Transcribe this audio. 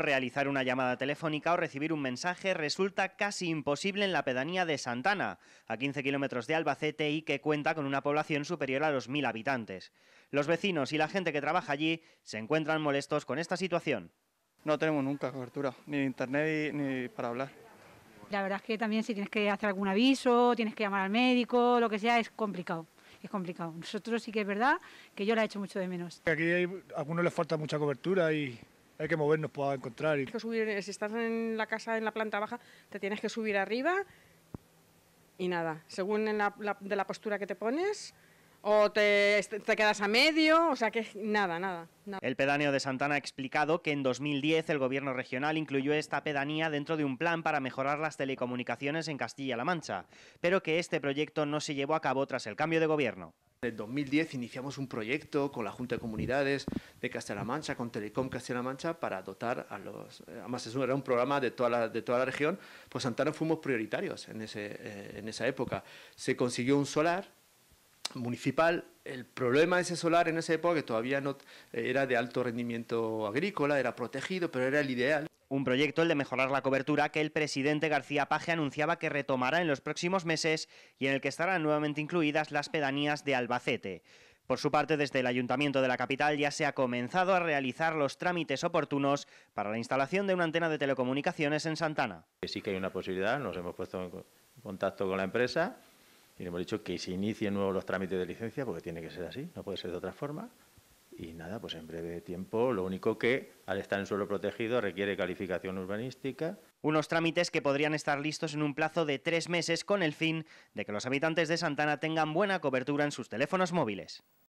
Realizar una llamada telefónica o recibir un mensaje resulta casi imposible en la pedanía de Santana, a 15 kilómetros de Albacete y que cuenta con una población superior a los 1.000 habitantes. Los vecinos y la gente que trabaja allí se encuentran molestos con esta situación. No tenemos nunca cobertura, ni internet ni, para hablar. La verdad es que también si tienes que hacer algún aviso, tienes que llamar al médico, lo que sea, es complicado es complicado. Nosotros sí que es verdad que yo la he hecho mucho de menos. Aquí a algunos les falta mucha cobertura y hay que movernos para encontrar. Y... Eh, si estás en la casa, en la planta baja, te tienes que subir arriba y nada, según la, de la postura que te pones, o te, quedas a medio, o sea que nada, nada, nada, El pedáneo de Santana ha explicado que en 2010 el gobierno regional incluyó esta pedanía dentro de un plan para mejorar las telecomunicaciones en Castilla-La Mancha, pero que este proyecto no se llevó a cabo tras el cambio de gobierno. En el 2010 iniciamos un proyecto con la Junta de Comunidades de Castilla-La Mancha, con Telecom Castilla-La Mancha, para dotar a los... Eh, además, eso era un programa de toda la, de toda la región, pues Santana fuimos prioritarios en, ese, eh, en esa época. Se consiguió un solar municipal el problema de ese solar en esa época, que todavía no eh, era de alto rendimiento agrícola, era protegido, pero era el ideal. Un proyecto, el de mejorar la cobertura, que el presidente García Paje anunciaba que retomará en los próximos meses y en el que estarán nuevamente incluidas las pedanías de Albacete. Por su parte, desde el Ayuntamiento de la capital ya se ha comenzado a realizar los trámites oportunos para la instalación de una antena de telecomunicaciones en Santana. Sí que hay una posibilidad, nos hemos puesto en contacto con la empresa y hemos dicho que se inicien nuevos los trámites de licencia, porque tiene que ser así, no puede ser de otra forma. Y nada, pues en breve tiempo, lo único que al estar en suelo protegido requiere calificación urbanística. Unos trámites que podrían estar listos en un plazo de tres meses con el fin de que los habitantes de Santana tengan buena cobertura en sus teléfonos móviles.